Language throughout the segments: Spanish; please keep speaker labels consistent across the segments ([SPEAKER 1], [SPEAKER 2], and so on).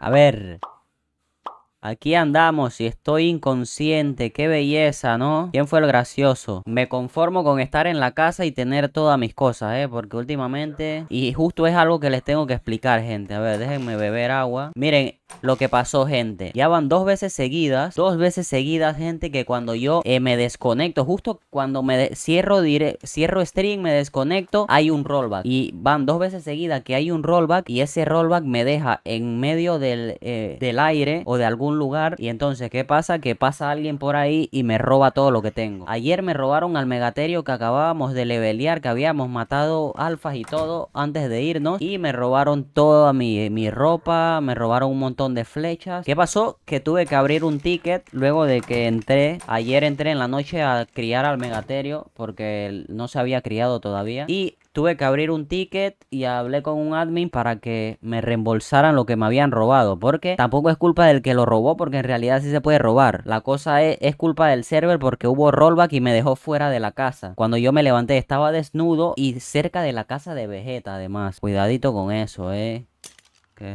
[SPEAKER 1] A ver. Aquí andamos y estoy inconsciente. Qué belleza, ¿no? ¿Quién fue el gracioso? Me conformo con estar en la casa y tener todas mis cosas, ¿eh? Porque últimamente... Y justo es algo que les tengo que explicar, gente. A ver, déjenme beber agua. Miren, lo que pasó, gente. Ya van dos veces seguidas, dos veces seguidas, gente, que cuando yo eh, me desconecto, justo cuando me cierro, cierro stream, me desconecto, hay un rollback. Y van dos veces seguidas que hay un rollback y ese rollback me deja en medio eh, del, aire o de algún lugar. Y entonces, ¿qué pasa? Que pasa alguien por ahí y me roba todo lo que tengo. Ayer me robaron al megaterio que acabábamos de levelear, que habíamos matado alfas y todo antes de irnos. Y me robaron toda mi, eh, mi ropa, me robaron un montón de flechas. ¿Qué pasó? Que tuve que abrir un ticket luego de que entré. Ayer entré en la noche a criar al megaterio porque no se había criado todavía. Y tuve que abrir un ticket y hablé con un admin para que me reembolsaran lo que me habían robado. Porque tampoco es culpa del que lo robó, porque en realidad sí se puede robar. La cosa es, es culpa del server porque hubo rollback y me dejó fuera de la casa. Cuando yo me levanté estaba desnudo y cerca de la casa de Vegeta además. Cuidadito con eso, eh.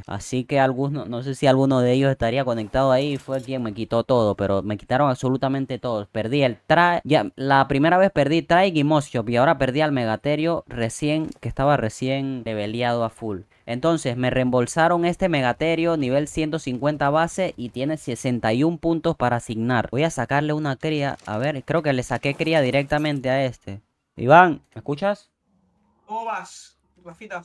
[SPEAKER 1] Así que algunos, no sé si alguno de ellos estaría conectado ahí. Fue quien me quitó todo, pero me quitaron absolutamente todo Perdí el trae. la primera vez perdí try y Moshop. Y ahora perdí al Megaterio recién, que estaba recién leveleado a full. Entonces me reembolsaron este megaterio nivel 150 base y tiene 61 puntos para asignar. Voy a sacarle una cría. A ver, creo que le saqué cría directamente a este. Iván, ¿me escuchas?
[SPEAKER 2] ¿Cómo vas, Rafita?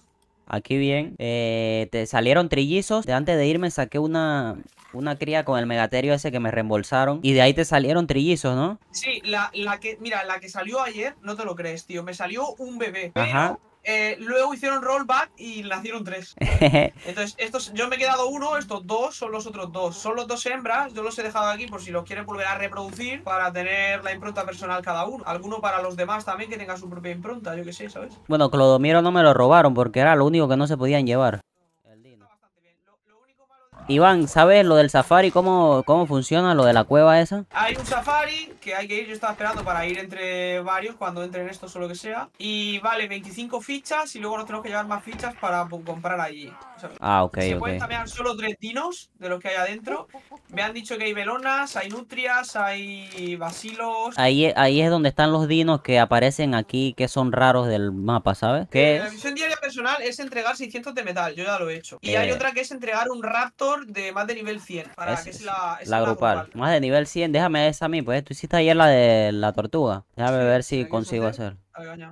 [SPEAKER 1] Aquí bien. Eh, te salieron trillizos. De antes de irme saqué una, una cría con el megaterio ese que me reembolsaron. Y de ahí te salieron trillizos, ¿no?
[SPEAKER 2] Sí, la, la que, mira, la que salió ayer, no te lo crees, tío. Me salió un bebé. Ajá. Eh, luego hicieron rollback y nacieron tres. Entonces, estos, yo me he quedado uno, estos dos son los otros dos. Son los dos hembras, yo los he dejado aquí por si los quieren volver a reproducir para tener la impronta personal cada uno. Alguno para los demás también que tenga su propia impronta, yo qué sé, ¿sabes?
[SPEAKER 1] Bueno, Clodomiro no me lo robaron porque era lo único que no se podían llevar. Iván, ¿sabes lo del safari? ¿Cómo, ¿Cómo funciona lo de la cueva esa?
[SPEAKER 2] Hay un safari que hay que ir, yo estaba esperando para ir entre varios cuando entren estos o lo que sea. Y vale 25 fichas y luego nos tenemos que llevar más fichas para comprar allí. ah, ok, Se pueden cambiar solo tres dinos de los que hay adentro. Me han dicho que hay velonas, hay nutrias, hay basilos.
[SPEAKER 1] Ahí, ahí es donde están los dinos que aparecen aquí, que son raros del mapa, ¿sabes? ¿Qué eh, La
[SPEAKER 2] misión diaria personal es entregar 600 de metal, yo ya lo he hecho. Y hay eh. otra que es entregar un raptor de más de nivel 100. Para que es la,
[SPEAKER 1] agrupar Más de nivel 100, déjame esa a mí. Pues tú hiciste ayer la de la tortuga. Déjame ver si consigo hacer.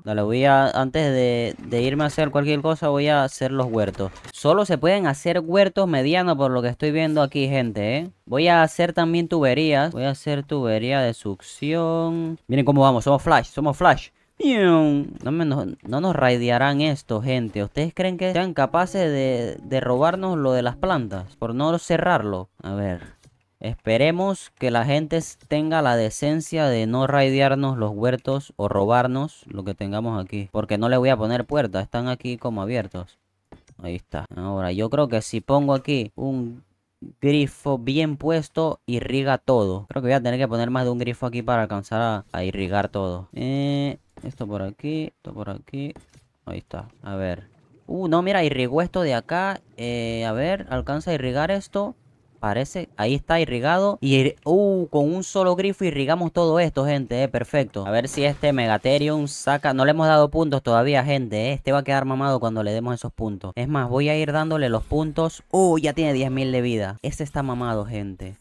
[SPEAKER 1] Dale, voy a, antes de, de, irme a hacer cualquier cosa, voy a hacer los huertos. Solo se pueden hacer huertos medianos por lo que estoy viendo aquí, gente, ¿eh? Voy a hacer también tuberías. Voy a hacer tubería de succión. Miren cómo vamos, somos flash, somos flash. No, no, nos raidearán esto, gente. ¿Ustedes creen que sean capaces de, de robarnos lo de las plantas? Por no cerrarlo. A ver. Esperemos que la gente tenga la decencia de no raidearnos los huertos o robarnos lo que tengamos aquí. Porque no le voy a poner puertas, están aquí como abiertos. Ahí está. Ahora, yo creo que si pongo aquí un grifo bien puesto irriga todo. Creo que voy a tener que poner más de un grifo aquí para alcanzar a, irrigar todo. Eh, esto por aquí, esto por aquí. Ahí está, a ver. Uh, no, mira, irrigó esto de acá. Eh, a ver, alcanza a irrigar esto. Parece, ahí está irrigado Y er, uh, con un solo grifo irrigamos todo esto, gente, eh, perfecto A ver si este Megaterium saca, no le hemos dado puntos todavía, gente eh, Este va a quedar mamado cuando le demos esos puntos Es más, voy a ir dándole los puntos Uh, ya tiene 10.000 de vida Este está mamado, gente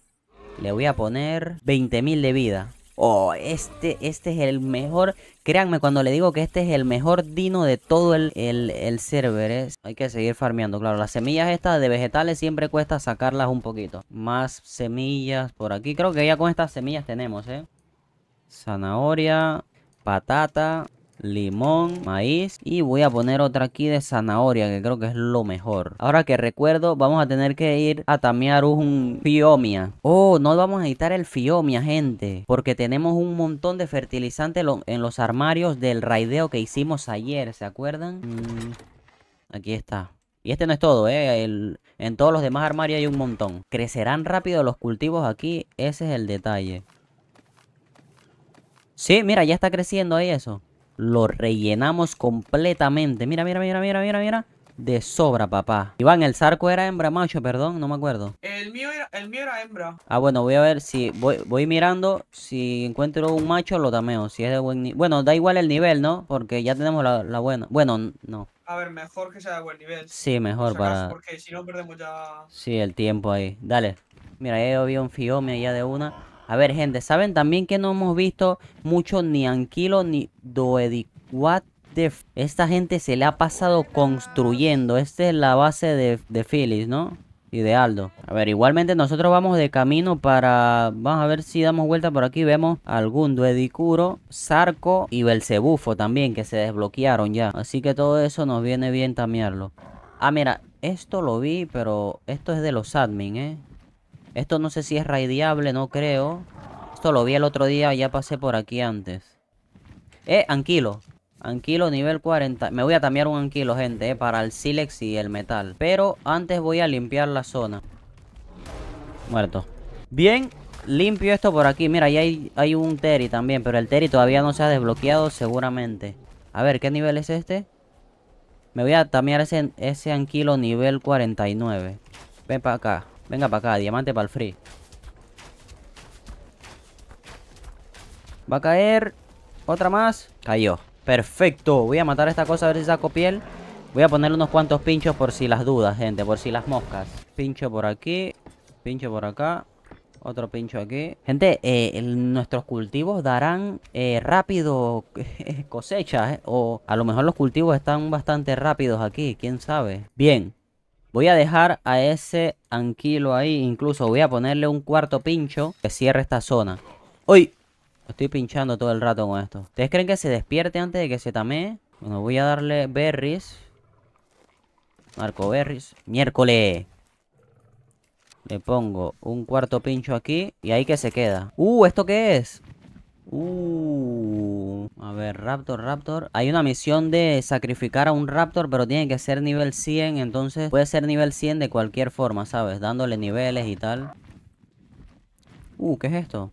[SPEAKER 1] Le voy a poner 20.000 de vida oh, este, este es el mejor. Créanme cuando le digo que este es el mejor dino de todo el, el, el server. ¿eh? Hay que seguir farmeando, claro. Las semillas estas de vegetales siempre cuesta sacarlas un poquito. Más semillas por aquí. Creo que ya con estas semillas tenemos, ¿eh? Zanahoria, patata, limón, maíz y voy a poner otra aquí de zanahoria que creo que es lo mejor. Ahora que recuerdo vamos a tener que ir a tamear un fiomia. Oh, no vamos a editar el fiomia gente porque tenemos un montón de fertilizante en los armarios del raideo que hicimos ayer, ¿se acuerdan? Mm, aquí está. Y este no es todo, ¿eh? en todos los demás armarios hay un montón. ¿Crecerán rápido los cultivos aquí? Ese es el detalle. Sí, mira, ya está creciendo ahí eso. Lo rellenamos completamente. Mira, mira, mira, mira, mira, mira. De sobra, papá. Iván, el zarco era hembra, macho, perdón, no me acuerdo.
[SPEAKER 2] El mío era, hembra.
[SPEAKER 1] Ah, bueno, voy a ver si voy, mirando. Si encuentro un macho, lo tameo. Si es de buen Bueno, da igual el nivel, ¿no? Porque ya tenemos la, buena. Bueno, no.
[SPEAKER 2] A ver, mejor que sea de buen nivel. Sí, mejor para. porque si no perdemos ya.
[SPEAKER 1] Sí, el tiempo ahí. Dale. Mira, ahí había un fiome allá de una. A ver, gente, ¿saben también que no hemos visto mucho ni Anquilo ni Doedic? Esta gente se le ha pasado construyendo. Esta es la base de, de ¿no? Y de Aldo. A ver, igualmente nosotros vamos de camino para... Vamos a ver si damos vuelta por aquí. Vemos algún Duedicuro, Sarco y Belcebufo también que se desbloquearon ya. Así que todo eso nos viene bien tamearlo. Ah, mira, esto lo vi, pero esto es de los admin, ¿eh? Esto no sé si es radiable, no creo. Esto lo vi el otro día, ya pasé por aquí antes. Eh, anquilo. Anquilo nivel 40. Me voy a tamear un anquilo, gente, eh, para el silex y el metal. Pero antes voy a limpiar la zona. Muerto. Bien, limpio esto por aquí. Mira, ahí hay, un teri también, pero el Terry todavía no se ha desbloqueado seguramente. A ver, ¿qué nivel es este? Me voy a tamear ese, ese anquilo nivel 49. Ven para acá. Venga para acá, diamante para el free. Va a caer. Otra más. Cayó. Perfecto. Voy a matar esta cosa a ver si saco piel. Voy a poner unos cuantos pinchos por si las dudas, gente. Por si las moscas. Pincho por aquí. Pincho por acá. Otro pincho aquí. Gente, eh, nuestros cultivos darán eh, rápido cosechas. Eh, o a lo mejor los cultivos están bastante rápidos aquí. ¿Quién sabe? Bien. Voy a dejar a ese anquilo ahí. Incluso voy a ponerle un cuarto pincho que cierre esta zona. ¡Uy! Estoy pinchando todo el rato con esto. ¿Ustedes creen que se despierte antes de que se tame? Bueno, voy a darle berries. Marco berries. Miércoles. Le pongo un cuarto pincho aquí y ahí que se queda. ¡Uh! ¿Esto qué es? Uh, a ver, Raptor, Raptor. Hay una misión de sacrificar a un Raptor, pero tiene que ser nivel 100. Entonces puede ser nivel 100 de cualquier forma, ¿sabes? Dándole niveles y tal. Uh, ¿qué es esto?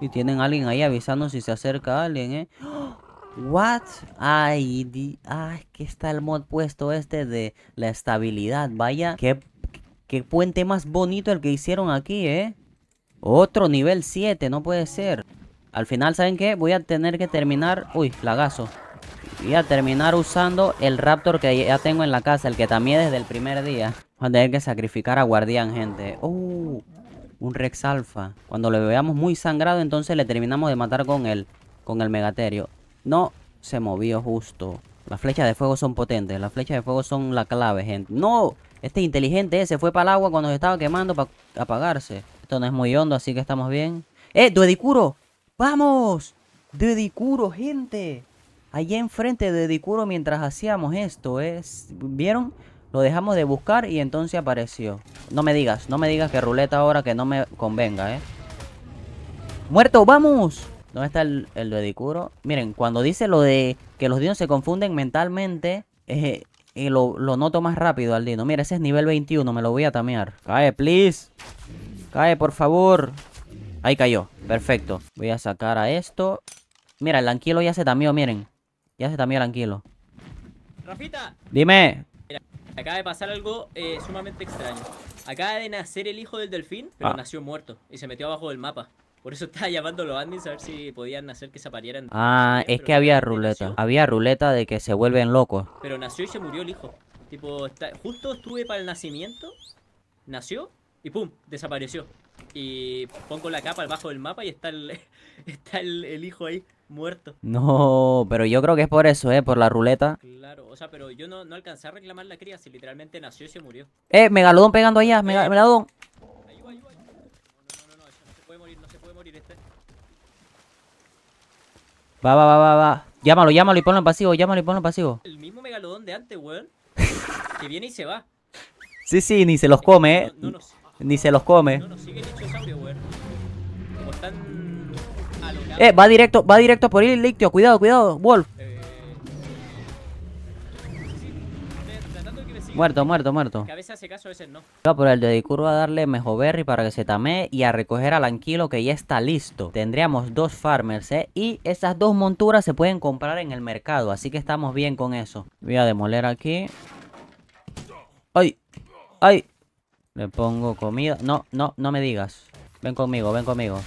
[SPEAKER 1] Y tienen a alguien ahí avisando si se acerca alguien, ¿eh? ¿What? Ay, ah, que está el mod puesto este de la estabilidad. Vaya, qué, qué puente más bonito el que hicieron aquí, ¿eh? Otro nivel 7, no puede ser. Al final, ¿saben qué? Voy a tener que terminar... Uy, flagazo. Voy a terminar usando el Raptor que ya tengo en la casa, el que también desde el primer día. Voy a tener que sacrificar a Guardián, gente. ¡Uh! Un Rex alfa. Cuando lo veamos muy sangrado, entonces le terminamos de matar con el, con el Megaterio. No, se movió justo. Las flechas de fuego son potentes. Las flechas de fuego son la clave, gente. ¡No! Este inteligente ese fue para el agua cuando se estaba quemando para apagarse. Esto no es muy hondo, así que estamos bien. ¡Eh, Duedicuro! ¡Vamos! Duedicuro, gente. Allí enfrente de Duedicuro mientras hacíamos esto, ¿eh? ¿Vieron? Lo dejamos de buscar y entonces apareció. No me digas, no me digas que ruleta ahora que no me convenga, ¿eh? ¡Muerto, vamos! ¿Dónde está el, el Duedicuro? Miren, cuando dice lo de que los dinos se confunden mentalmente, y eh, eh, lo, noto más rápido al dino. Mira, ese es nivel 21, me lo voy a tamear. Cae, please. Cae, por favor. Ahí cayó. Perfecto. Voy a sacar a esto. Mira, el anquilo ya se tamió, miren. Ya se tamió el anquilo. Rafita. Dime.
[SPEAKER 3] Mira, acaba de pasar algo eh, sumamente extraño. Acaba de nacer el hijo del delfín, pero ah. nació muerto. Y se metió abajo del mapa. Por eso estaba llamando a los admins a ver si podían hacer que se aparieran. Ah, es que había
[SPEAKER 1] ruleta. Había ruleta de que se vuelven locos.
[SPEAKER 3] Pero nació y se murió el hijo. Tipo, justo estuve para el nacimiento. Nació y pum, desapareció. Y pongo la capa debajo del mapa y está el, está el, hijo ahí, muerto.
[SPEAKER 1] No, pero yo creo que es por eso, ¿eh? Por la ruleta. Claro,
[SPEAKER 3] o sea, pero yo no, no alcancé a reclamar la cría, si literalmente nació y se murió.
[SPEAKER 1] ¡Eh, megalodón pegando allá! Eh. ¡Megalodón! Ahí va, va. No, no, no,
[SPEAKER 3] no, no se puede morir, no se puede morir este.
[SPEAKER 1] Va, va, va, va, va. Llámalo, llámalo y ponlo en pasivo, llámalo y ponlo en pasivo.
[SPEAKER 3] El mismo megalodón de antes, weón. que viene y se va.
[SPEAKER 1] Sí, sí, ni se los come, ¿eh? no, no. no ni se los come. Eh, va directo, va directo por el lictio Cuidado, cuidado, Wolf. Eh,
[SPEAKER 3] muerto, muerto, muerto. a veces hace caso, a veces no.
[SPEAKER 1] Va por el de curva a darle mejor berry para que se tame y a recoger al Anquilo que ya está listo. Tendríamos dos farmers, ¿eh? Y esas dos monturas se pueden comprar en el mercado, así que estamos bien con eso. Voy a demoler aquí. ¡Ay! ¡Ay! Le pongo comida. No, no, no me digas. Ven conmigo, ven conmigo.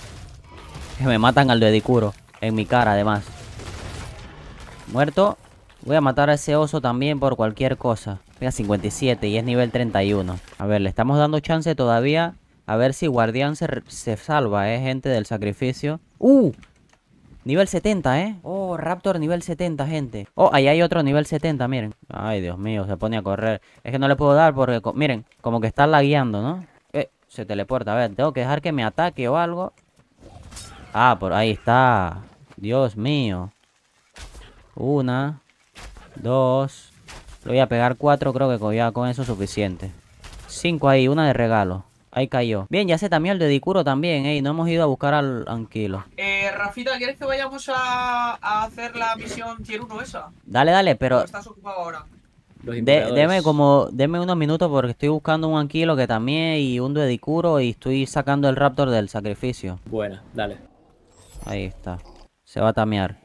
[SPEAKER 1] Que me matan al dedicuro. En mi cara, además. Muerto. Voy a matar a ese oso también por cualquier cosa. Mira, 57 y es nivel 31. A ver, le estamos dando chance todavía. A ver si Guardián se, se salva, eh, gente del sacrificio. ¡Uh! Nivel 70, ¿eh? Oh, Raptor nivel 70, gente. Oh, ahí hay otro nivel 70, miren. Ay, Dios mío, se pone a correr. Es que no le puedo dar porque, miren, como que está lagueando, ¿no? Eh, se teleporta. A ver, tengo que dejar que me ataque o algo. Ah, por ahí está. Dios mío. Una. Dos. Le voy a pegar cuatro, creo que ya con eso es suficiente. Cinco ahí, una de regalo. Ahí cayó. Bien, ya se también el de Dicuro también, ¿eh? No hemos ido a buscar al Anquilo.
[SPEAKER 2] Eh. Rafita, ¿quieres que vayamos a, hacer la misión tier 1 esa?
[SPEAKER 1] Dale, dale, pero... Estás ocupado ahora. deme como deme unos minutos porque estoy buscando un anquilo que también y un duedicuro y estoy sacando el raptor del sacrificio.
[SPEAKER 3] Buena, dale.
[SPEAKER 1] Ahí está. Se va a tamear.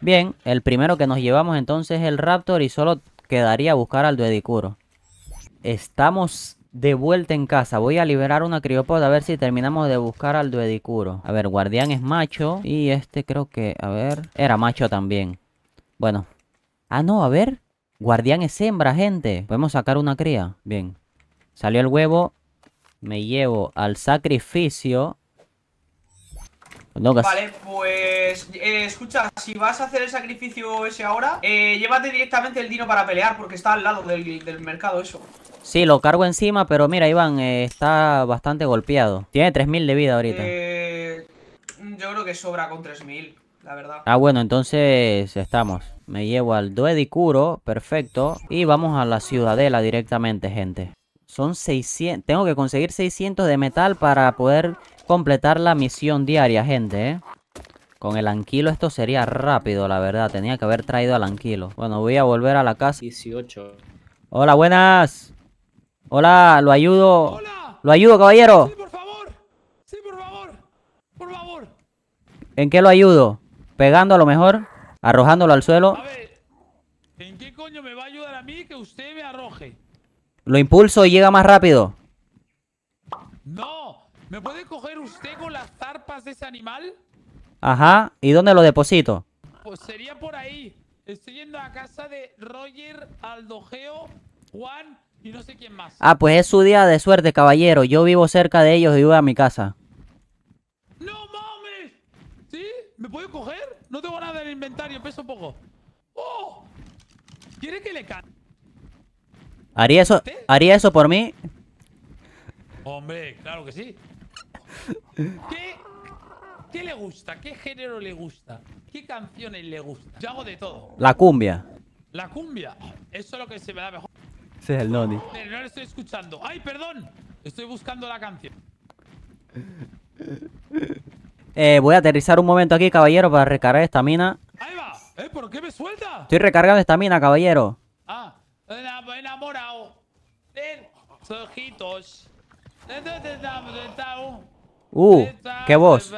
[SPEAKER 1] Bien, el primero que nos llevamos entonces es el raptor y solo quedaría buscar al duedicuro. Estamos de vuelta en casa. Voy a liberar una criopoda a ver si terminamos de buscar al duedicuro. A ver, guardián es macho. Y este creo que, a ver, era macho también. Bueno. Ah, no, a ver. Guardián es hembra, gente. Podemos sacar una cría. Bien. Salió el huevo. Me llevo al sacrificio vale,
[SPEAKER 2] pues eh, escucha, si vas a hacer el sacrificio ese ahora, eh, llévate directamente el dino para pelear porque está al lado del, mercado eso.
[SPEAKER 1] Sí, lo cargo encima, pero mira, Iván, eh, está bastante golpeado. Tiene 3.000 de vida ahorita.
[SPEAKER 2] yo creo que sobra con 3.000, la verdad.
[SPEAKER 1] Ah, bueno, entonces estamos. Me llevo al Duedicuro, perfecto. Y vamos a la ciudadela directamente, gente. Son 600. Tengo que conseguir 600 de metal para poder completar la misión diaria, gente, ¿eh? Con el anquilo esto sería rápido, la verdad. Tenía que haber traído al anquilo. Bueno, voy a volver a la casa. 18. Hola, buenas. Hola, lo ayudo. Lo ayudo, caballero. Sí, por favor. Sí, por favor. Por favor. ¿En qué lo ayudo? ¿Pegando a lo mejor? ¿Arrojándolo al suelo? ¿en qué coño me va a ayudar a mí que usted me arroje? Lo impulso y llega más rápido. ¡No! ¿Me puede coger usted con las zarpas de ese animal? Ajá. ¿Y dónde
[SPEAKER 4] lo deposito? Pues sería por ahí. Estoy yendo a casa de Roger, Aldojeo Juan y no sé quién más.
[SPEAKER 1] Ah, pues es su día de suerte, caballero. Yo vivo cerca de ellos y voy a mi casa. ¡No
[SPEAKER 4] mames! ¿Sí? ¿Me puede coger? No tengo nada en el inventario, peso poco. ¡Oh! ¿Quiere que le cante?
[SPEAKER 1] ¿Haría eso, ¿Haría eso por mí?
[SPEAKER 4] Hombre, claro que sí. ¿Qué? ¿Qué le gusta? ¿Qué género le gusta? ¿Qué canciones le gusta? Yo hago de
[SPEAKER 2] todo. La
[SPEAKER 1] cumbia.
[SPEAKER 4] La cumbia. Eso es lo que se me da mejor. Ese es el Noni. No lo estoy escuchando. ¡Ay, perdón! Estoy buscando la canción.
[SPEAKER 1] Eh, voy a aterrizar un momento aquí, caballero, para recargar esta mina.
[SPEAKER 4] ¡Ahí va! ¿Eh? ¿Por qué me suelta?
[SPEAKER 1] Estoy recargando esta mina, caballero. Ah.
[SPEAKER 4] Enamorado. Ten ojitos.
[SPEAKER 1] Uh, qué voz.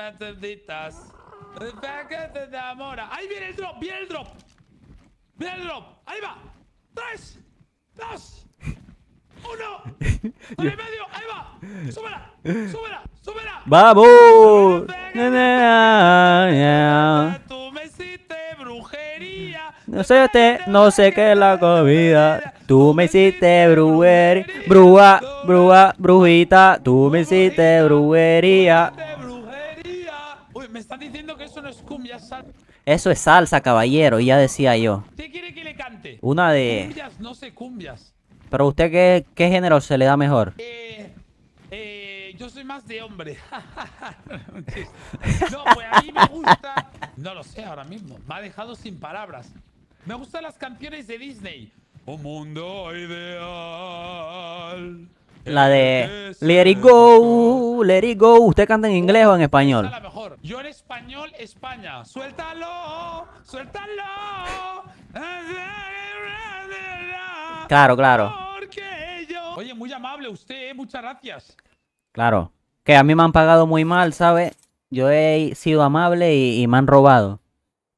[SPEAKER 4] Ahí viene el drop, viene el drop. Viene el drop. Ahí va. Tres,
[SPEAKER 1] dos, ¡Uno! ¡Vale, medio! ¡Ahí va! ¡Súbela! ¡Súbela! ¡Súbela! ¡Vamos! Tú me hiciste brujería. No sé, te, no sé qué es la comida. Tú me hiciste brujería. Bruja, brúa, brujita. Tú me hiciste brujería.
[SPEAKER 4] Uy, me están diciendo que eso no es cumbia salsa.
[SPEAKER 1] Eso es salsa, caballero, ya decía yo. ¿Qué quiere que le cante? Una de...
[SPEAKER 4] Cumbias, no sé, cumbias.
[SPEAKER 1] Pero usted, ¿qué, género se le da mejor? Eh,
[SPEAKER 4] eh, yo soy más de hombre. no, pues a mí me gusta... No lo sé ahora mismo. Me ha dejado sin palabras. Me gustan las canciones de Disney. Un mundo ideal.
[SPEAKER 1] La de eh, Let it go, let it go. ¿Usted canta en inglés o en español?
[SPEAKER 4] Yo en español, España. Suéltalo, suéltalo.
[SPEAKER 1] Claro, claro.
[SPEAKER 4] Oye, muy amable usted, eh, muchas gracias.
[SPEAKER 1] Claro. Que a mí me han pagado muy mal, ¿sabe? Yo he sido amable y, me han robado.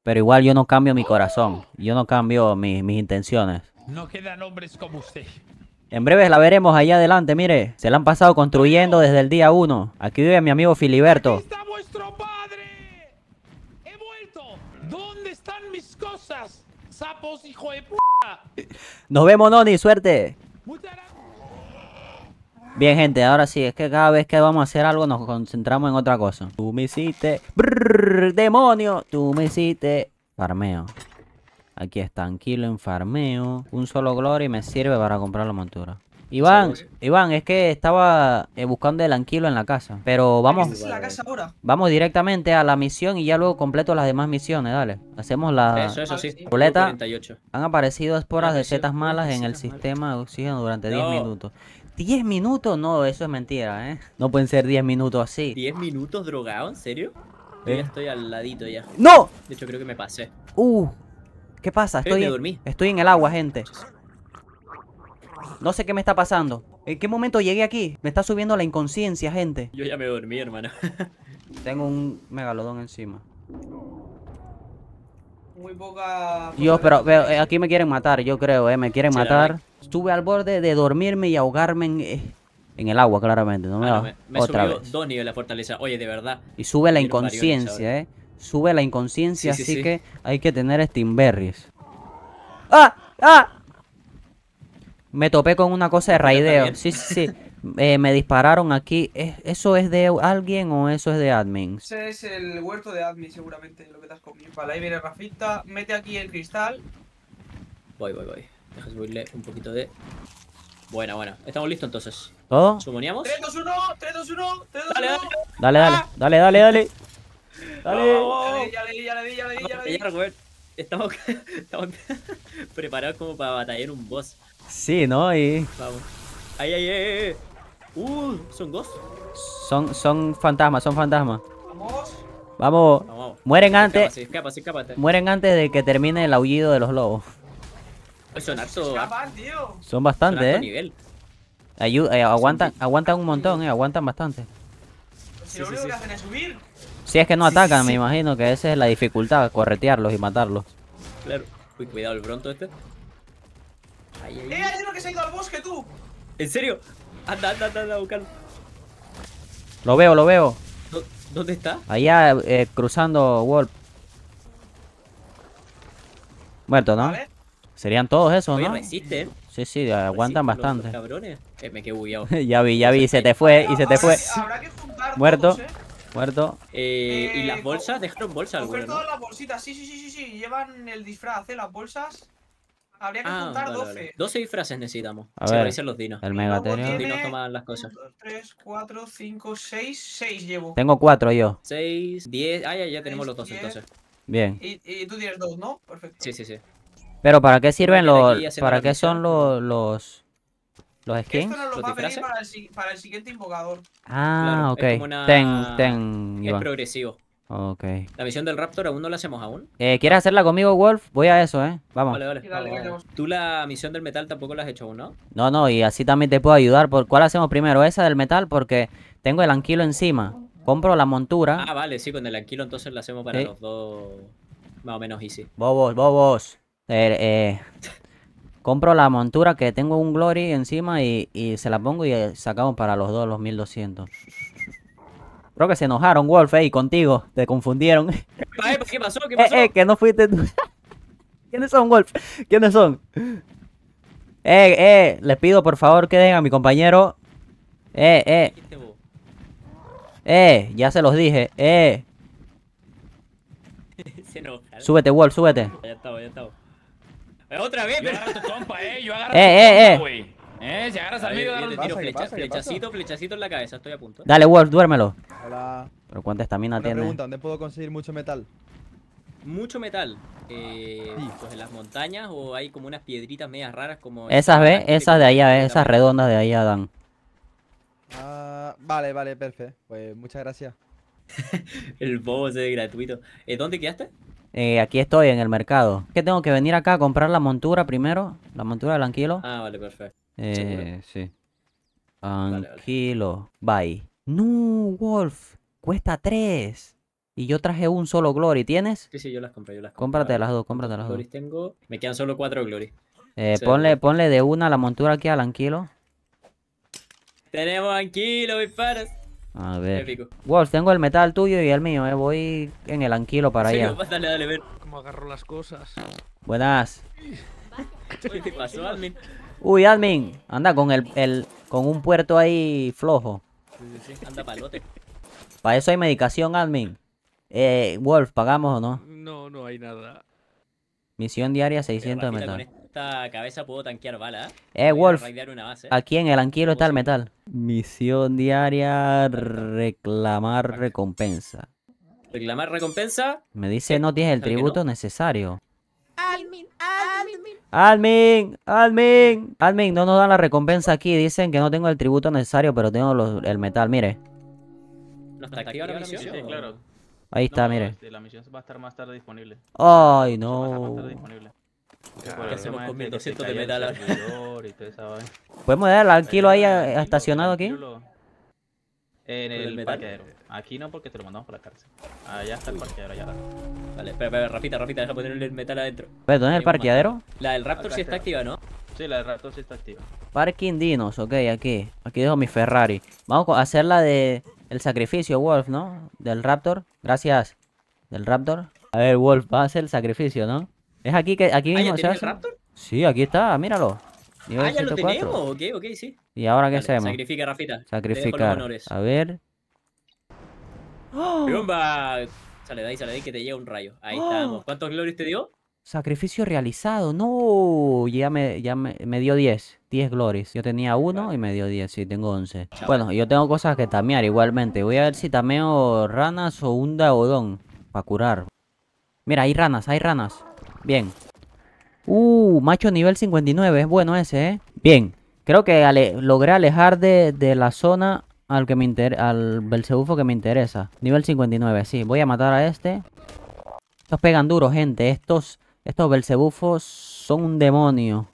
[SPEAKER 1] Pero igual yo no cambio mi corazón. Yo no cambio mis intenciones.
[SPEAKER 4] No quedan hombres como usted.
[SPEAKER 1] En breve la veremos allá adelante, mire. Se la han pasado construyendo desde el día uno Aquí vive mi amigo Filiberto. está
[SPEAKER 4] vuestro padre! ¡He vuelto! ¿Dónde están mis cosas? hijo de
[SPEAKER 1] Nos vemos, Noni, suerte. Bien, gente, ahora sí, es que cada vez que vamos a hacer algo nos concentramos en otra cosa. Tú me hiciste... ¡Demonio! Tú me hiciste... Farmeo. Aquí está, tranquilo en farmeo. Un solo glory me sirve para comprar la montura. Iván, Iván, es que estaba eh, buscando el anquilo en la casa. Pero vamos. Vamos directamente a la misión y ya luego completo las demás misiones, dale. Hacemos la Boleta. Han aparecido esporas ah, de setas malas en el sistema de oxígeno durante 10 minutos. 10 minutos, no, eso es mentira, ¿eh? No pueden ser 10 minutos así.
[SPEAKER 3] ¿10 minutos drogado? ¿En serio? ¿Eh? estoy al ladito ya. ¡No! De hecho, creo que me pasé.
[SPEAKER 1] Uh, ¿qué pasa? Estoy, estoy en el agua, gente. No sé qué me está pasando. ¿En qué momento llegué aquí? Me está subiendo la inconsciencia, gente.
[SPEAKER 3] Yo ya me dormí, hermano.
[SPEAKER 1] Tengo un megalodón encima.
[SPEAKER 2] Muy poca...
[SPEAKER 1] Dios, pero, eh, aquí me quieren matar, yo creo, ¿eh? Me quieren matar. Estuve al borde de dormirme y ahogarme en... Eh, en el agua, claramente. No ah, me, me, me subió
[SPEAKER 3] dos niveles de fortaleza. Oye, de verdad.
[SPEAKER 1] Y sube la inconsciencia, ¿eh? Sube la inconsciencia, así que hay que tener Steamberries. ¡Ah! ¡Ah! Me topé con una cosa de raideo. Sí, sí, sí. eh, me dispararon aquí. ¿Eso es de alguien o eso es de admin?
[SPEAKER 2] Ese es el huerto de admin, seguramente, lo que te has comido. Vale, ahí viene Rafita. Mete aquí el cristal.
[SPEAKER 3] Voy, voy, voy. Deja subirle un poquito de... Buena, buena. ¿Estamos listos entonces? ¿Todo? ¿Sumoníamos? 3,
[SPEAKER 2] 2, 1, 3, 2, 1, 3, 2, 1.
[SPEAKER 3] Dale, dale, dale, dale, dale. Dale. ya le ya le di, ya le di, ya le di. Ya estamos preparados como para batallar un boss.
[SPEAKER 1] Sí, ¿no? Y...
[SPEAKER 3] Vamos. ¡Ay, ay, ay! ¡Uh! ¿Son ghosts?
[SPEAKER 1] Son, son fantasmas, son fantasmas. Vamos. Vamos. Mueren antes. Mueren antes de que termine el aullido de los lobos.
[SPEAKER 2] son bastantes. Son bastante, son eh.
[SPEAKER 1] eh aguantan, aguantan un montón, eh. Aguantan bastante. Si es que no atacan, me imagino que esa es la dificultad, corretearlos y matarlos.
[SPEAKER 2] Claro. Uy,
[SPEAKER 3] cuidado, el bronto este.
[SPEAKER 1] Ahí,
[SPEAKER 2] ¡Eh, hay uno que se ha ido al bosque, tú! ¿En serio? Anda, anda, anda, anda,
[SPEAKER 1] Lo veo, lo veo. ¿Dónde está? Allá, eh, cruzando Wolf. Muerto, ¿no? Serían todos esos, Oye, ¿no? Resisten. Sí, sí, aguantan bastante.
[SPEAKER 3] cabrones. Eh, me quedé
[SPEAKER 1] bugueado. ya vi, ya vi, se te fue, y se te fue. Habrá que juntar ¿eh? Muerto. Muerto.
[SPEAKER 3] ¿Y las bolsas? Dejaron bolsas, güey. todas
[SPEAKER 2] las bolsitas, sí, sí, sí, sí, sí. Llevan el disfraz, ¿eh? Las bolsas. Habría que ah, juntar 12.
[SPEAKER 3] 12 frases necesitamos. A si ver, los dinos. El megaterio. Los dinos toman las cosas. 3,
[SPEAKER 2] 4, 5, 6. 6 llevo.
[SPEAKER 1] Tengo 4 yo.
[SPEAKER 3] 6, 10. Ah, ya, tenemos los 12 entonces. Bien. Y, y, tú tienes 2, ¿no? Perfecto. Sí, sí, sí.
[SPEAKER 1] Pero ¿para qué sirven los. ¿Para qué son los. los... skins? Esto nos lo va a
[SPEAKER 2] pedir para el, para el, siguiente invocador.
[SPEAKER 3] Ah, claro, ok. Una... Ten,
[SPEAKER 1] ten. Es Iván. progresivo. Ok.
[SPEAKER 3] La misión del Raptor aún no la hacemos aún.
[SPEAKER 1] Eh, ¿Quieres hacerla conmigo, Wolf? Voy a eso, ¿eh? Vamos.
[SPEAKER 3] Tú la misión del metal tampoco la has hecho aún, ¿no?
[SPEAKER 1] No, no, y así también te puedo ayudar. ¿Por cuál hacemos primero? Esa del metal, porque tengo el anquilo encima. Compro la montura. Ah,
[SPEAKER 3] vale, sí, con el anquilo entonces la hacemos para los dos. Más o menos easy.
[SPEAKER 1] Bobos, bobos. Eh, eh, compro la montura que tengo un Glory encima y, y se la pongo y eh, sacamos para los dos los 1200. Creo que se enojaron, Wolf, eh, y contigo. Te confundieron.
[SPEAKER 3] Pues, ¿Qué pasó? ¿Qué eh, pasó? Eh, que
[SPEAKER 1] no fuiste ¿Quiénes son, Wolf? ¿Quiénes son? Eh, eh, les pido por favor que den a mi compañero. Eh, eh. Eh, ya se los dije. Eh.
[SPEAKER 3] Súbete, Wolf, súbete. Ya estaba, ya estaba. Otra vez, pero... Eh, eh, eh. Eh, si agarras al medio, tiro flechacito, flechacito en la cabeza, estoy a punto. Dale, Wolf, duérmelo. Hola.
[SPEAKER 1] Pero cuánta estamina Una pregunta,
[SPEAKER 2] ¿dónde puedo conseguir mucho metal?
[SPEAKER 3] Mucho metal. Eh, ah, pues en las montañas o hay como unas
[SPEAKER 2] piedritas medias raras como...
[SPEAKER 1] Esas, ¿ves? Esas de allá, Esas redondas de allá dan.
[SPEAKER 2] Ah, vale, vale, perfecto. Pues muchas gracias.
[SPEAKER 3] el bobo es gratuito. ¿Eh, ¿Dónde quedaste?
[SPEAKER 1] Eh, aquí estoy, en el mercado. que tengo que venir acá a comprar la montura primero? La montura del anquilo. Ah, vale, perfecto. Eh, sí. Anquilo Bye. No, Wolf. Cuesta tres. Y yo traje un solo Glory. ¿Tienes? Sí, sí, yo las compré. Yo las compré. Cómprate las dos, cómprate las
[SPEAKER 3] tengo. Me quedan solo cuatro Glory.
[SPEAKER 1] Eh, ponle, eh, ponle de una la montura aquí al Anquilo.
[SPEAKER 3] Tenemos Anquilo, mis paras.
[SPEAKER 1] A ver. Wolf, tengo el metal tuyo y el mío, eh. Voy en el Anquilo para allá.
[SPEAKER 3] dale, dale, ver. Cómo agarro las cosas. Buenas. ¿Qué te pasó, Armin?
[SPEAKER 1] Uy, admin. Anda con el, con un puerto ahí flojo.
[SPEAKER 3] Sí, sí, anda palote.
[SPEAKER 1] Para eso hay medicación, admin. Eh, Wolf, ¿pagamos o no?
[SPEAKER 3] No, no hay nada.
[SPEAKER 1] Misión diaria 600 de metal. Con
[SPEAKER 3] esta cabeza puedo tanquear balas. ¿ah? Eh, Wolf. Aquí en el
[SPEAKER 1] anquilo está el metal. Misión diaria reclamar recompensa.
[SPEAKER 3] Reclamar recompensa.
[SPEAKER 1] Me dice no tienes el tributo necesario. Almin, Almin, Almin, no nos dan la recompensa aquí. Dicen que no tengo el tributo necesario, pero tengo el metal, mire. Ahí está, mire. Este,
[SPEAKER 3] la misión va a estar más tarde disponible. Ay, no. ¿Podemos dar el alquilo
[SPEAKER 1] ahí estacionado aquí?
[SPEAKER 3] En el, el Aquí no, porque te lo mandamos para la cárcel. Allá ah, está el parqueadero, allá está. Vale, espera, espera, rapita, Rafita, deja ponerle el metal adentro.
[SPEAKER 1] ¿Pero dónde es el parqueadero?
[SPEAKER 3] La del Raptor sí está activa, ¿no? Sí, la del Raptor sí está activa.
[SPEAKER 1] Parking Dinos, ok, aquí. Aquí dejo mi Ferrari. Vamos a hacer la de el sacrificio, Wolf, ¿no? Del Raptor. Gracias. Del Raptor. A ver, Wolf, va a hacer el sacrificio, ¿no? Es aquí que aquí ah, mismo ¿Ah, El Raptor? Sí, aquí está, míralo. ah, ya lo tenemos, ok, ok, sí. ¿Y ahora qué hacemos? Sacrifica, Rafita. Sacrifica. A ver.
[SPEAKER 3] ¡Oh! Sale de ahí, sale de ahí que te llega un rayo. Ahí ¡Oh! estamos. ¿Cuántos glories te dio?
[SPEAKER 1] Sacrificio realizado. No, ya me, ya me, dio 10. 10 glories. Yo tenía uno y me dio 10. Sí, tengo 11. Bueno, yo tengo cosas que tamear igualmente. Voy a ver si tameo ranas o un dagodón para curar. Mira, hay ranas, hay ranas. Bien. Uh, macho nivel 59. Es bueno ese, ¿eh? Bien. Creo que logré alejar de la zona al que me interesa, al que me interesa. Nivel 59, sí. Voy a matar a este. Estos pegan duro, gente. Estos, estos son un demonio.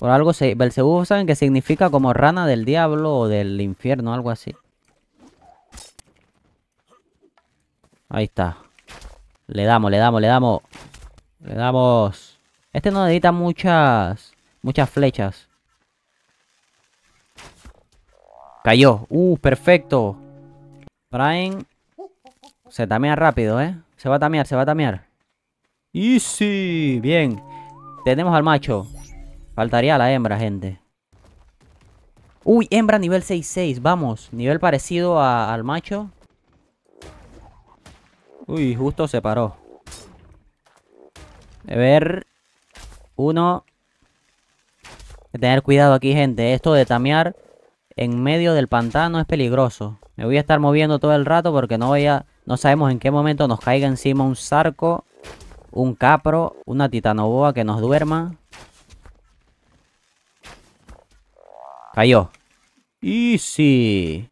[SPEAKER 1] Por algo, se, Belcebufo saben que significa como rana del diablo o del infierno, algo así. Ahí está. Le damos, le damos, le damos. Le damos. Este no necesita muchas, muchas flechas. Cayó. Uh, perfecto. Prime. Se tamea rápido, ¿eh? Se va a tamear, se va a tamear. sí! Bien. Tenemos al macho. Faltaría la hembra, gente. Uy, hembra nivel 6-6. Vamos. Nivel parecido al macho. Uy, justo se paró. A ver. Uno. Hay que tener cuidado aquí, gente. Esto de tamear en medio del pantano es peligroso. Me voy a estar moviendo todo el rato porque no no sabemos en qué momento nos caiga encima un zarco, un capro, una titanoboa que nos duerma. Cayó. Easy.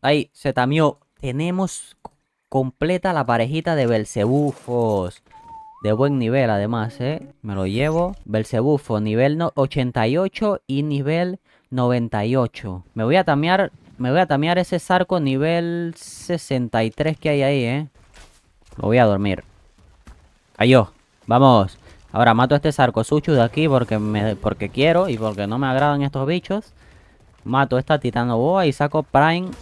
[SPEAKER 1] Ahí, se tamió. Tenemos completa la parejita de Belcebufos. De buen nivel además, ¿eh? Me lo llevo. Belcebufo, nivel 88 y nivel 98. Me voy a tamear... Me voy a tamear ese sarco nivel 63 que hay ahí, ¿eh? Lo voy a dormir. Cayó. Vamos. Ahora mato este sarco suchu de aquí porque, me, porque quiero y porque no me agradan estos bichos. Mato a esta titanoboa y saco Prime.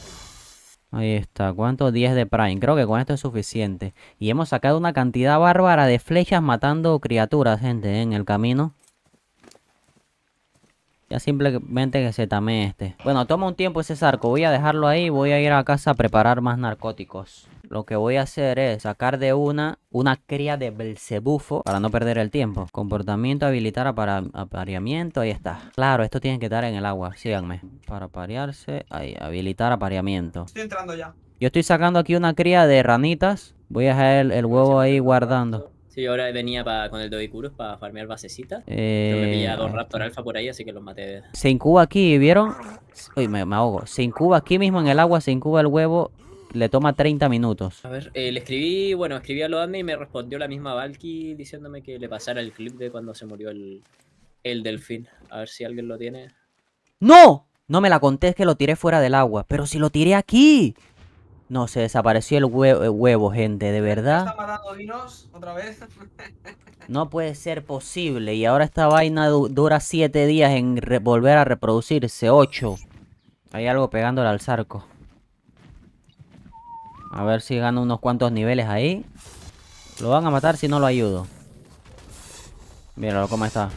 [SPEAKER 1] Ahí está. ¿Cuánto? 10 de Prime. Creo que con esto es suficiente. Y hemos sacado una cantidad bárbara de flechas matando criaturas, gente, ¿eh? en el camino. Ya simplemente que se tame este. Bueno, toma un tiempo ese zarco. Voy a dejarlo ahí. Voy a ir a casa a preparar más narcóticos. Lo que voy a hacer es sacar de una una cría de Belcebufo para no perder el tiempo. Comportamiento habilitar para apareamiento. Ahí está. Claro, esto tiene que estar en el agua. Síganme. Para aparearse. Ahí, habilitar apareamiento. Estoy entrando ya. Yo estoy sacando aquí una cría de ranitas. Voy a dejar el huevo ahí guardando.
[SPEAKER 3] Sí, ahora venía con el Dodicurus para farmear basecita. Eh... Pero me dos Raptor Alpha por ahí, así que los maté.
[SPEAKER 1] Se incuba aquí, ¿vieron? Uy, me, ahogo. Se incuba aquí mismo en el agua, se incuba el huevo le toma 30 minutos. A ver,
[SPEAKER 3] eh, le escribí, bueno, escribí a Loadme y me respondió la misma Valky diciéndome que le pasara el clip de cuando se murió el, el delfín. A ver si alguien lo tiene.
[SPEAKER 1] ¡No! No me la conté, es que lo tiré fuera del agua. Pero si lo tiré aquí. No, se desapareció el eh, huevo, gente, de verdad. no puede ser posible. Y ahora esta vaina dura 7 días en volver a reproducirse. 8. Hay algo pegándole al zarco. A ver si gano unos cuantos niveles ahí. Lo van a matar si no lo ayudo. Míralo cómo está.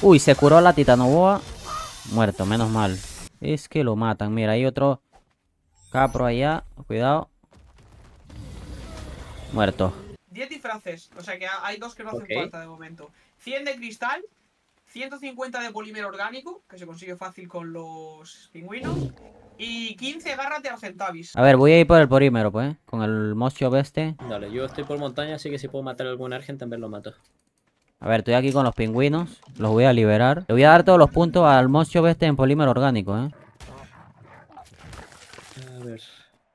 [SPEAKER 1] Uy, se curó la titanoboa. Muerto, menos mal. Es que lo matan. Mira, hay otro capro allá. Cuidado. Muerto.
[SPEAKER 2] 10 disfraces. O sea que hay dos que no hacen falta de momento. 100 de cristal. 150 de polímero orgánico, que se consigue fácil con los pingüinos. Y 15 garras de argentavis.
[SPEAKER 1] A ver, voy a ir por el polímero, pues, con el mocio este.
[SPEAKER 3] Dale, yo estoy por montaña, así que si puedo matar a algún argent también lo mato.
[SPEAKER 1] A ver, estoy aquí con los pingüinos. Los voy a liberar. Le voy a dar todos los puntos al monstruo este en polímero orgánico, ¿eh? A ver.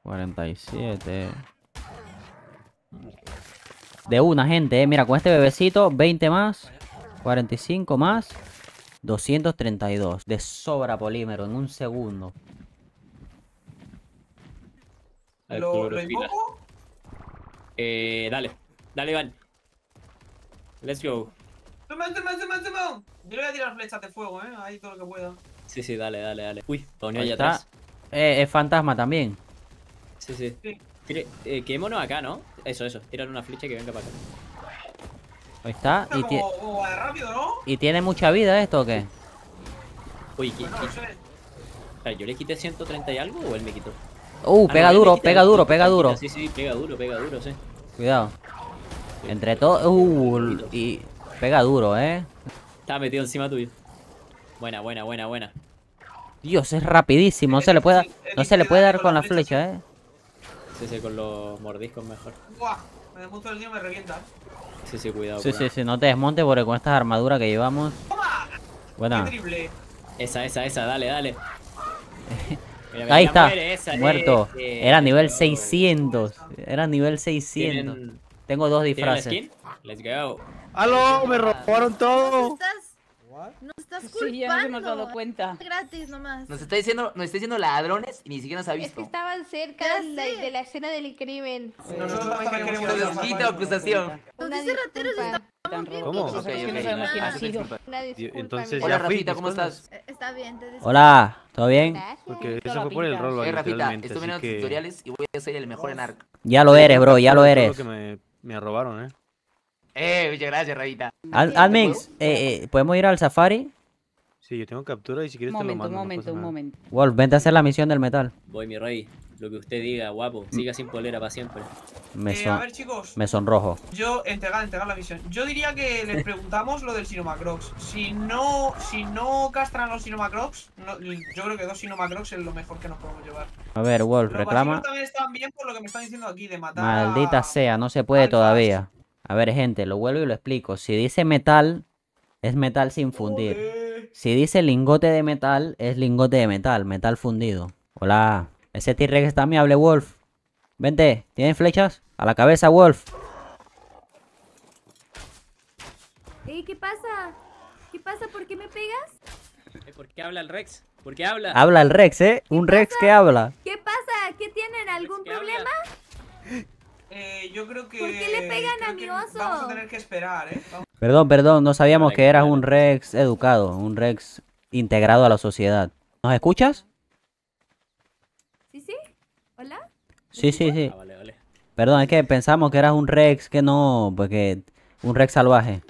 [SPEAKER 1] 47. De una, gente, ¿eh? Mira, con este bebecito, 20 más. 45 más. 232. De sobra polímero en un segundo.
[SPEAKER 2] ¿Lo,
[SPEAKER 3] eh, dale. Dale, Iván. Let's go.
[SPEAKER 2] ¡Toma, toma, toma, Yo le voy a tirar flechas de fuego, eh. Ahí todo lo que pueda.
[SPEAKER 3] Sí, sí, dale, dale, dale. Uy, ponía allá está. atrás.
[SPEAKER 1] Eh, es fantasma también.
[SPEAKER 3] Sí, sí. sí. Eh, quémonos acá, ¿no? Eso, eso. Tiran una flecha que venga para acá.
[SPEAKER 1] Ahí está. Y, rápido, ¿no? ¿Y tiene mucha vida esto o qué?
[SPEAKER 3] Uy, ¿qué, O sea, ¿yo le quité 130 y algo o él me quitó? Uh, ah, pega, duro, pega duro, pega duro, Sí, sí, pega duro, pega duro, sí.
[SPEAKER 1] Cuidado. Entre todos... Uh, y... Pega duro, ¿eh?
[SPEAKER 3] Está metido encima tuyo. Buena, buena, buena, buena.
[SPEAKER 1] Dios, es rapidísimo. No se le puede, no se le puede dar con la flecha, ¿eh?
[SPEAKER 3] Sí, sí, con los mordiscos mejor. me desmonto el niño me revienta. Sí, sí, cuidado. Sí, sí,
[SPEAKER 1] sí, no te desmontes porque con estas armaduras que llevamos... Buena.
[SPEAKER 3] Esa, esa, esa, dale, dale. Ahí está, muerto. era nivel
[SPEAKER 1] 600. Era nivel 600. Tengo dos disfraces.
[SPEAKER 3] Let's
[SPEAKER 2] go. ¡Aló! ¡Me robaron todo! ¿What? Nos estás culpando. Sí, ya no nos has dado cuenta. Gratis nomás. Nos está diciendo, nos está diciendo ladrones y ni siquiera nos ha visto. Es que
[SPEAKER 3] estaban cerca de la, de la, escena del crimen.
[SPEAKER 1] Sí. Nosotros también queremos desquita acusación. Nos dice rateros estamos ¿Cómo? Ok, ok. Entonces, Hola, Rafita, ¿cómo estás? Eh, está bien, te Hola, ¿todo bien?
[SPEAKER 2] Porque eso fue por el rol, Oye, Rafita, estoy mirando
[SPEAKER 3] tutoriales y voy a ser el mejor en arc.
[SPEAKER 1] Ya lo eres, bro, ya lo eres. Creo
[SPEAKER 2] que me, me robaron, eh. Eh, muchas gracias, rayita Admix,
[SPEAKER 1] eh, eh, ¿podemos ir al safari?
[SPEAKER 2] Sí, yo tengo captura y si quieres momento, te lo mando. Un momento, momento, un momento.
[SPEAKER 1] Wolf, vente a hacer la misión del metal.
[SPEAKER 3] Voy, mi rey. Lo que usted diga, guapo. Siga sin polera para siempre.
[SPEAKER 1] Me eh, A ver, chicos. Me sonrojo.
[SPEAKER 2] Yo, entregar, entregar la misión. Yo diría que les preguntamos lo del Sinomacrox. Si no, si no castran los Sinomacrox, yo creo que dos Sinomacrox es lo mejor que nos podemos llevar.
[SPEAKER 1] A ver, Wolf, reclama.
[SPEAKER 2] están bien por lo que me están diciendo aquí de matar
[SPEAKER 1] Maldita sea, no se puede todavía. A ver, gente, lo vuelvo y lo explico. Si dice metal, es metal sin fundir. Si dice lingote de metal, es lingote de metal, metal fundido. Hola. Ese T-Rex está hable, Wolf. Vente, ¿tienen flechas? A la cabeza, Wolf.
[SPEAKER 3] ¿qué pasa? ¿Qué pasa? ¿Por qué me pegas? Eh, ¿Por qué habla el Rex? ¿Por qué habla? Habla
[SPEAKER 1] el Rex, ¿eh? Un Rex que habla.
[SPEAKER 2] ¿Qué pasa? ¿Qué tienen? ¿Algún problema? Eh, yo creo que. ¿Por qué le pegan a mi oso? Vamos a tener que esperar, ¿eh?
[SPEAKER 1] Perdón, perdón, no sabíamos que eras un Rex educado, un Rex integrado a la sociedad. ¿Nos escuchas? Sí, sí. ¿Hola? Sí, sí, sí. Ah, vale, vale. Perdón, es que pensamos que eras un Rex que no, porque. Pues un Rex salvaje.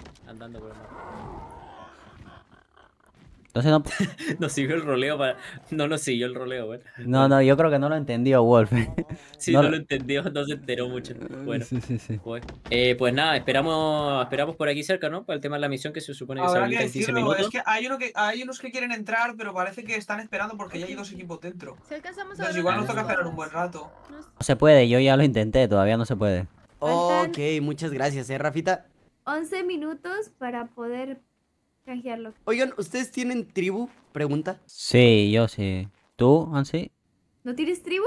[SPEAKER 1] Entonces no...
[SPEAKER 3] nos siguió el roleo para... No nos siguió el roleo, bueno.
[SPEAKER 1] No, no, yo creo que no lo entendió Wolf. sí, no, lo...
[SPEAKER 3] entendió, no se enteró mucho. Bueno, sí, sí, sí. Pues, pues, nada, esperamos esperamos por aquí cerca, ¿no? Para el tema de la
[SPEAKER 1] misión que se supone que se va a minutos. es
[SPEAKER 2] que hay, uno que hay unos que quieren entrar, pero parece que están esperando porque ya hay dos equipos dentro. Si alcanzamos Entonces, a igual nos toca esperar un buen rato.
[SPEAKER 1] No se puede, yo ya lo intenté, todavía no se puede. Ok, muchas gracias, eh, Rafita.
[SPEAKER 2] 11 minutos para
[SPEAKER 3] poder Oigan, ¿ustedes tienen tribu?
[SPEAKER 1] Pregunta. Sí, yo sí. ¿Tú, Ansi?
[SPEAKER 3] ¿No tienes tribu?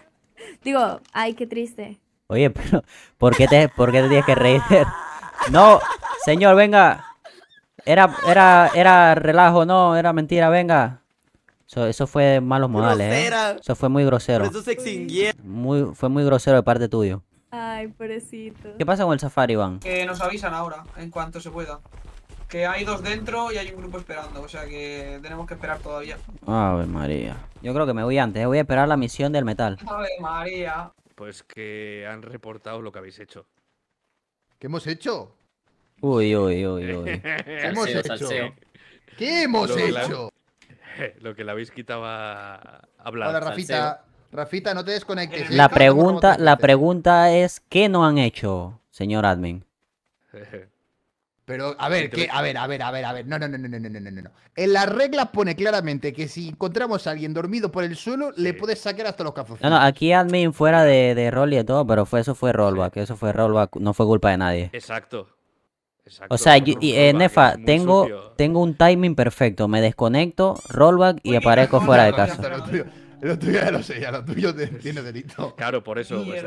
[SPEAKER 3] Digo, ay, qué triste.
[SPEAKER 1] Oye, pero ¿por qué te, ¿por te tienes que reír? no, señor, venga. Era, era, era relajo, no, era mentira, venga. eso fue malos modales, ¿eh? Eso fue muy grosero. eso se extinguió. Muy, fue muy grosero de parte tuyo.
[SPEAKER 2] Ay, pobrecito.
[SPEAKER 1] ¿Qué pasa con el safari, Iván?
[SPEAKER 2] Que nos avisan ahora, en cuanto se pueda. Que hay dos dentro y hay un grupo esperando, o sea que tenemos que esperar todavía.
[SPEAKER 1] ver, María. Yo creo que me voy antes, eh. voy a esperar la misión del metal.
[SPEAKER 2] ver, María. Pues que han reportado lo que habéis hecho. ¿Qué hemos hecho?
[SPEAKER 1] Uy, uy, uy,
[SPEAKER 2] uy. ¿Qué hemos hecho? ¿Qué hemos hecho? lo que le habéis quitado a, hablar. Hola, Rafita. Rafita, no te desconectes. La ¿eh? pregunta,
[SPEAKER 1] la pregunta es ¿qué no han hecho, señor admin?
[SPEAKER 2] Pero, a ver, que a ver, a ver, a ver, a ver. No, no, no, no, no, no, no, no. En las reglas pone claramente que si encontramos a alguien dormido por el suelo, le puedes sacar hasta los cafés. No, no,
[SPEAKER 1] aquí admin fuera de, de rol y de todo, pero fue, eso fue rollback. Eso fue rollback, no fue culpa de nadie. Exacto. o sea, y, eh, Nefa, tengo, tengo un timing perfecto. Me desconecto, rollback y aparezco fuera de casa. Lo tuyo ya lo sé, ya lo tuyo tiene delito. Claro, por eso pues,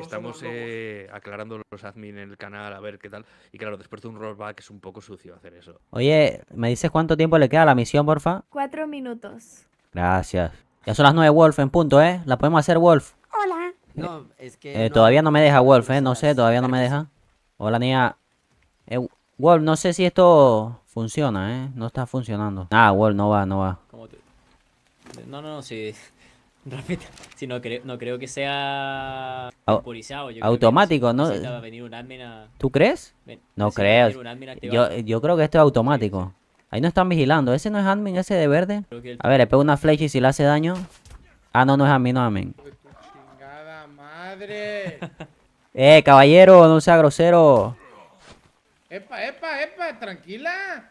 [SPEAKER 2] estamos, eh, aclarando los admin en el canal a ver qué tal. Y claro, después de un rollback es un poco sucio hacer eso.
[SPEAKER 1] Oye, ¿me dices cuánto tiempo le queda a la misión, porfa?
[SPEAKER 3] Cuatro minutos.
[SPEAKER 1] Gracias. Ya son las nueve, Wolf, en punto, ¿eh? La podemos hacer, Wolf.
[SPEAKER 2] Hola. No, es que. Eh,
[SPEAKER 1] todavía no me deja Wolf, ¿eh? No sé, todavía no me deja. Hola, niña. Eh, Wolf, no sé si esto funciona, ¿eh? No está funcionando. Ah, Wolf, no va, no va. ¿Cómo te...
[SPEAKER 3] No, no, no, sí. Si no creo, que sea automático, ¿no? ¿Tú crees? no creo.
[SPEAKER 1] Yo, creo que esto es automático. Ahí no están vigilando. Ese no es admin, ese de verde. A ver, le pego una flecha y si le hace daño. Ah, no, no es admin, no es admin. eh, caballero, no sea grosero.
[SPEAKER 4] Epa, epa, epa, tranquila.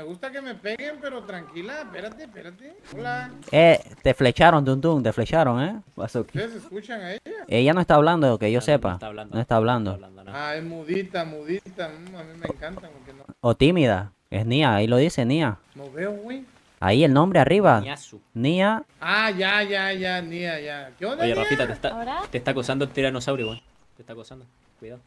[SPEAKER 4] Me gusta que me peguen, pero tranquila, espérate, espérate. Hola.
[SPEAKER 1] Eh, te flecharon, Dun, te flecharon, ¿eh? ¿Ustedes escuchan a ella? Ella no está hablando, que yo sepa. No está hablando.
[SPEAKER 4] ah, es mudita, mudita. Mm, a mí me encanta. no...
[SPEAKER 1] O tímida. Es Nia, ahí lo dice Nia. No veo, güey. Ahí el nombre arriba. Niasu. Nia.
[SPEAKER 4] Ah, ya, ya, ya, Nia, ya. ¿Qué onda, Oye, Rafita, te está,
[SPEAKER 3] te está acosando el tiranosaurio, güey. Te está acosando. Cuidado.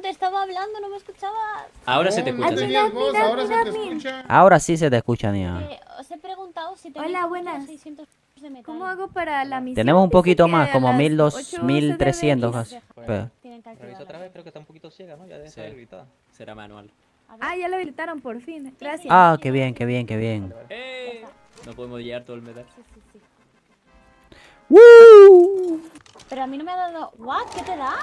[SPEAKER 1] Te estaba hablando, no me escuchabas. Ahora se te oh, escucha. señor. ahora mira, se te escucha. Ahora sí se te escucha, Nia. Eh, os he preguntado si Hola, buenas. 600
[SPEAKER 2] de metal.
[SPEAKER 3] ¿Cómo hago para la misión? Tenemos un poquito más, como 1300 casi.
[SPEAKER 1] Bueno,
[SPEAKER 2] otra
[SPEAKER 3] vez, creo que está un poquito ciega, ¿no? Ya debe sí. Será manual. Ah, ya lo
[SPEAKER 2] habilitaron por fin. Gracias. Ah, qué
[SPEAKER 1] bien, qué bien, qué bien.
[SPEAKER 2] Eh,
[SPEAKER 3] no podemos llegar todo el metal. Sí, sí,
[SPEAKER 1] ¡Woo!
[SPEAKER 2] Pero a mí no me ha dado... ¿What? ¿Qué te da?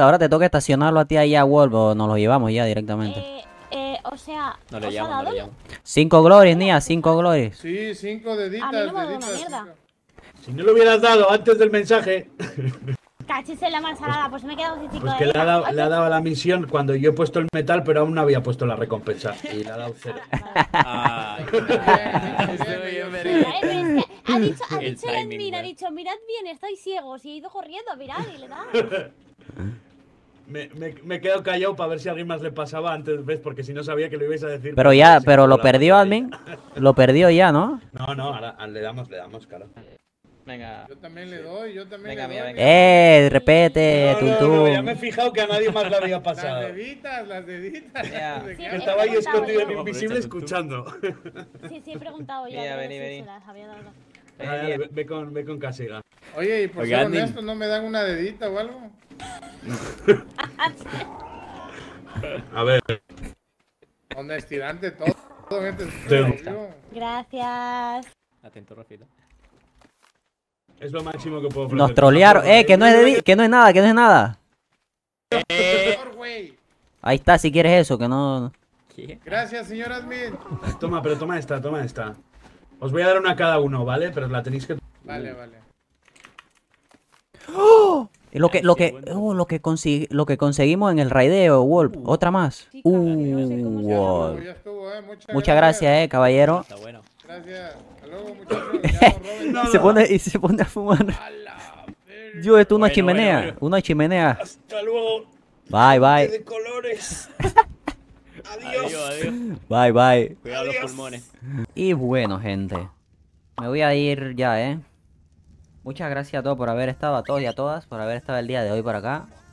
[SPEAKER 1] ahora te toca estacionarlo a ti ahí a Wolf o nos lo llevamos ya directamente. Eh, eh, o
[SPEAKER 2] sea... No
[SPEAKER 1] le llamo, no le llamo. Cinco glories, Nia, cinco glories.
[SPEAKER 4] Sí, cinco
[SPEAKER 2] deditas, A mí no me ha dado una mierda.
[SPEAKER 4] Si no lo hubieras dado antes del mensaje...
[SPEAKER 2] Cachis la manzanada, pues-, pues, me he quedado sin Pues que le ha, dado, le ha,
[SPEAKER 4] dado, la misión cuando yo he puesto el metal, pero aún no había puesto la recompensa. Y le ha dado ah, cero.
[SPEAKER 2] Ay, ha dicho, ha el admin ha eh. dicho, mirad bien, estoy ciego. Si he ido corriendo, mirad y le da.
[SPEAKER 4] Me, me, quedado quedo callado para ver si a alguien más le pasaba antes, ¿ves? Porque si no sabía que lo ibais
[SPEAKER 2] a decir. Pero ya, pero lo
[SPEAKER 1] perdió, admin Lo perdió ya, ¿no?
[SPEAKER 2] No, no, ahora le damos, le damos, claro. Venga. Yo también le doy, yo también le doy.
[SPEAKER 1] ¡Eh! Repete, no, no, ya me he
[SPEAKER 4] fijado que a nadie más la había pasado. las deditas, las deditas. estaba ahí escondido en invisible escuchando. Sí, sí, he preguntado yo. vení, vení. Ah, ve, con, ve con Casiga. Oye, ¿y por qué honesto, no me dan una dedita o algo? a ver. Honestidad de todo.
[SPEAKER 2] todo este Gracias.
[SPEAKER 4] Atento, Rafita. Es lo máximo que puedo Nos trolearon. ¡Eh! Que no es,
[SPEAKER 1] que no es nada, que no es nada. Eh. Ahí está, si quieres eso, que no...
[SPEAKER 4] Gracias, señor admin. Toma, pero toma esta, toma esta. Os voy a dar una a cada uno, ¿vale? Pero la tenéis que... Vale, vale.
[SPEAKER 1] ¡Oh! Lo que, lo que, oh, lo que, lo que conseguimos en el raideo, Wolf. Otra más. Uh, eh, Muchas gracias, eh, caballero. Está
[SPEAKER 4] bueno y, se pone,
[SPEAKER 2] y se pone a fumar. Yo, esto es una chimenea. Una chimenea.
[SPEAKER 4] Hasta luego. Bye, bye. colores. adiós. adiós.
[SPEAKER 1] Bye, bye. Cuidado los pulmones. Y bueno, gente. Me voy a ir ya, ¿eh? Muchas gracias a todos por haber estado, a todos y a todas, por haber estado el día de hoy por acá.